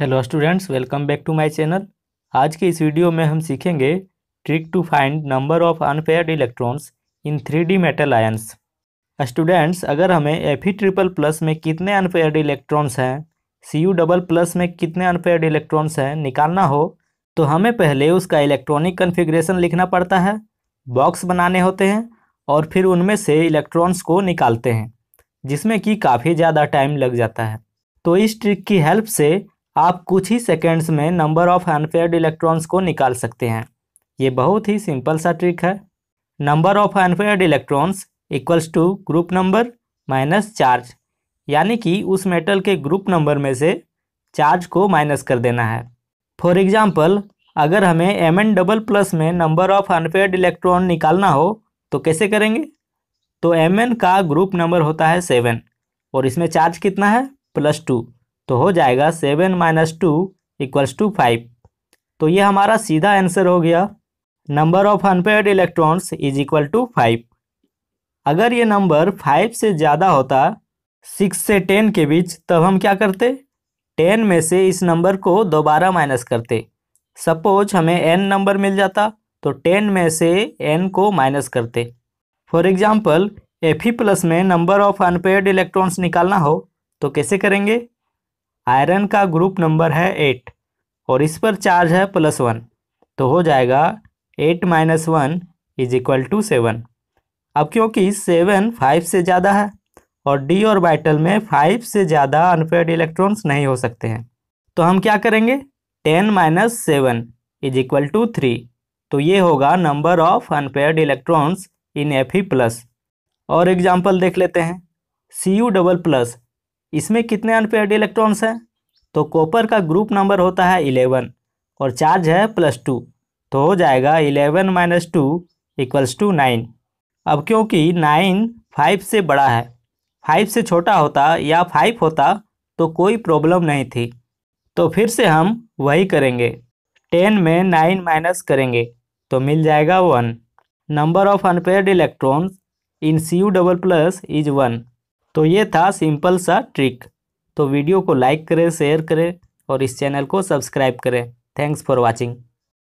hello students welcome back to my channel आज के इस वीडियो में हम सीखेंगे trick to find number of unpaired electrons in three metal ions students अगर हमें एफ ट्रिपल प्लस में कितने अनपेयर्ड इलेक्ट्रॉन्स हैं सी यू डबल प्लस में कितने अनपेयर्ड इलेक्ट्रॉन्स हैं निकालना हो तो हमें पहले उसका इलेक्ट्रॉनिक कन्फिग्रेशन लिखना पड़ता है बॉक्स बनाने होते हैं और फिर उनमें से इलेक्ट्रॉन्स को निकालते हैं जिसमें कि काफ़ी ज़्यादा टाइम लग जाता है तो इस ट्रिक की हेल्प से आप कुछ ही सेकेंड्स में नंबर ऑफ अनफेयर्ड इलेक्ट्रॉन्स को निकाल सकते हैं ये बहुत ही सिंपल सा ट्रिक है number of unpaired electrons equals to group number minus charge यानी कि उस मेटल के ग्रुप नंबर में से चार्ज को माइनस कर देना है फॉर एग्जाम्पल अगर हमें एम एन डबल प्लस में नंबर ऑफ अनफेयर्ड इलेक्ट्रॉन निकालना हो तो कैसे करेंगे तो एम एन का ग्रुप नंबर होता है सेवन और इसमें चार्ज कितना है प्लस टू तो हो जाएगा seven minus two equals to five तो ये हमारा सीधा आंसर हो गया number of unpaired electrons is equal to five अगर ये नंबर फाइव से ज़्यादा होता सिक्स से टेन के बीच तब हम क्या करते टेन में से इस नंबर को दोबारा माइनस करते सपोज हमें एन नंबर मिल जाता तो टेन में से एन को माइनस करते for example F E plus में नंबर ऑफ अनपेड इलेक्ट्रॉन्स निकालना हो तो कैसे करेंगे आयरन का ग्रुप नंबर है एट और इस पर चार्ज है प्लस वन तो हो जाएगा eight minus one is equal to seven अब क्योंकि सेवन फाइव से ज़्यादा है और डी और बाइटल में फाइव से ज़्यादा अनपेड इलेक्ट्रॉन्स नहीं हो सकते हैं तो हम क्या करेंगे ten minus seven is equal to three तो ये होगा number of unpaired electrons in F plus और एग्जाम्पल देख लेते हैं सी यू डबल प्लस इसमें कितने अनपेड इलेक्ट्रॉन्स हैं तो कॉपर का ग्रुप नंबर होता है इलेवन और चार्ज है प्लस टू तो हो जाएगा eleven minus two equals to nine अब क्योंकि नाइन फाइव से बड़ा है फाइव से छोटा होता या फाइव होता तो कोई प्रॉब्लम नहीं थी तो फिर से हम वही करेंगे टेन में नाइन माइनस करेंगे तो मिल जाएगा one number of unpaired electrons in C U double plus is one तो ये था सिंपल सा ट्रिक तो वीडियो को लाइक करें शेयर करें और इस चैनल को सब्सक्राइब करें थैंक्स फॉर वॉचिंग